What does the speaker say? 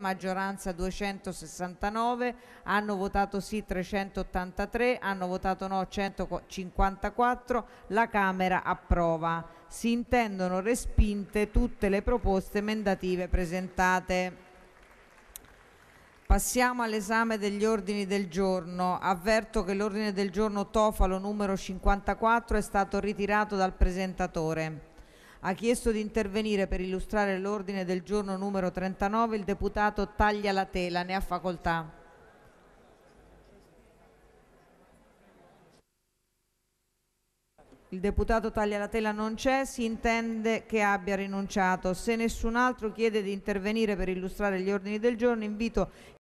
maggioranza 269, hanno votato sì 383, hanno votato no 154, la Camera approva. Si intendono respinte tutte le proposte emendative presentate. Passiamo all'esame degli ordini del giorno. Avverto che l'ordine del giorno Tofalo numero 54 è stato ritirato dal presentatore. Ha chiesto di intervenire per illustrare l'ordine del giorno numero 39 il deputato Taglia la Tela. Ne ha facoltà. Il deputato Taglia la Tela non c'è, si intende che abbia rinunciato. Se nessun altro chiede di intervenire per illustrare gli ordini del giorno, invito